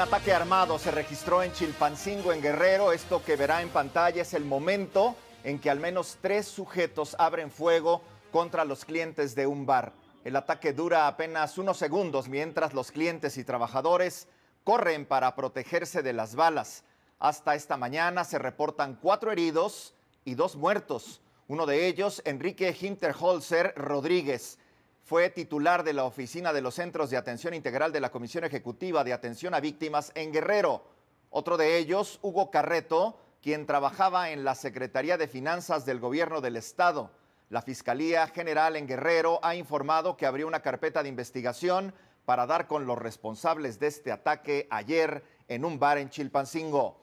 Un ataque armado se registró en Chilpancingo, en Guerrero. Esto que verá en pantalla es el momento en que al menos tres sujetos abren fuego contra los clientes de un bar. El ataque dura apenas unos segundos mientras los clientes y trabajadores corren para protegerse de las balas. Hasta esta mañana se reportan cuatro heridos y dos muertos. Uno de ellos, Enrique Hinterholzer Rodríguez, fue titular de la Oficina de los Centros de Atención Integral de la Comisión Ejecutiva de Atención a Víctimas en Guerrero. Otro de ellos, Hugo Carreto, quien trabajaba en la Secretaría de Finanzas del Gobierno del Estado. La Fiscalía General en Guerrero ha informado que abrió una carpeta de investigación para dar con los responsables de este ataque ayer en un bar en Chilpancingo.